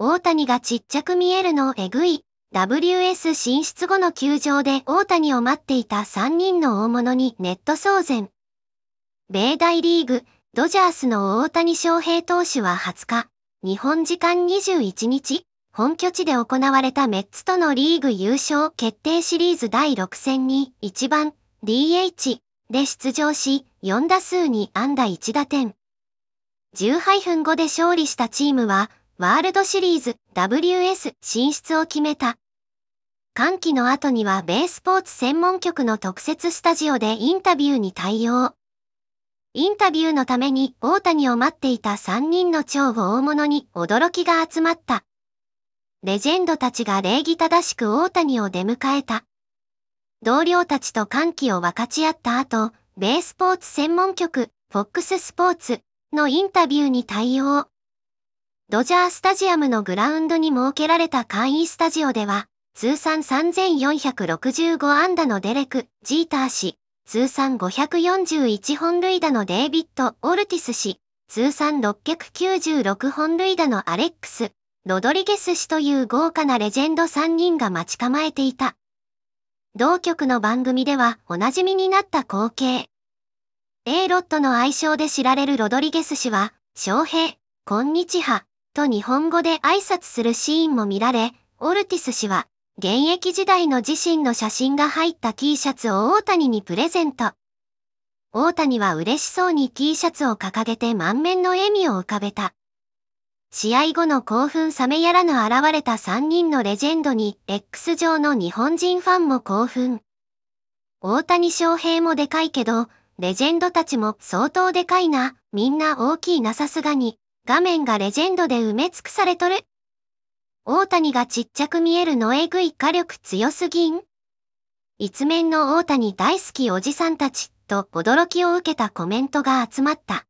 大谷がちっちゃく見えるのをえぐい。WS 進出後の球場で大谷を待っていた3人の大物にネット騒然。米大リーグ、ドジャースの大谷翔平投手は20日、日本時間21日、本拠地で行われたメッツとのリーグ優勝決定シリーズ第6戦に1番 DH で出場し、4打数に安打1打点。1 8分後で勝利したチームは、ワールドシリーズ WS 進出を決めた。歓喜の後にはベースポーツ専門局の特設スタジオでインタビューに対応。インタビューのために大谷を待っていた3人の超大物に驚きが集まった。レジェンドたちが礼儀正しく大谷を出迎えた。同僚たちと歓喜を分かち合った後、ベースポーツ専門局、FOX スポーツのインタビューに対応。ドジャースタジアムのグラウンドに設けられた簡易スタジオでは、通算3465安打のデレク・ジーター氏、通算541本塁打のデイビッド・オルティス氏、通算696本塁打のアレックス、ロドリゲス氏という豪華なレジェンド3人が待ち構えていた。同局の番組ではおなじみになった光景。A ロットの愛称で知られるロドリゲス氏は、翔平、こんにちは。と日本語で挨拶するシーンも見られ、オルティス氏は、現役時代の自身の写真が入った T シャツを大谷にプレゼント。大谷は嬉しそうに T シャツを掲げて満面の笑みを浮かべた。試合後の興奮冷めやらぬ現れた3人のレジェンドに X 上の日本人ファンも興奮。大谷翔平もでかいけど、レジェンドたちも相当でかいな、みんな大きいなさすがに。画面がレジェンドで埋め尽くされとる。大谷がちっちゃく見えるのえぐい火力強すぎん一面の大谷大好きおじさんたちと驚きを受けたコメントが集まった。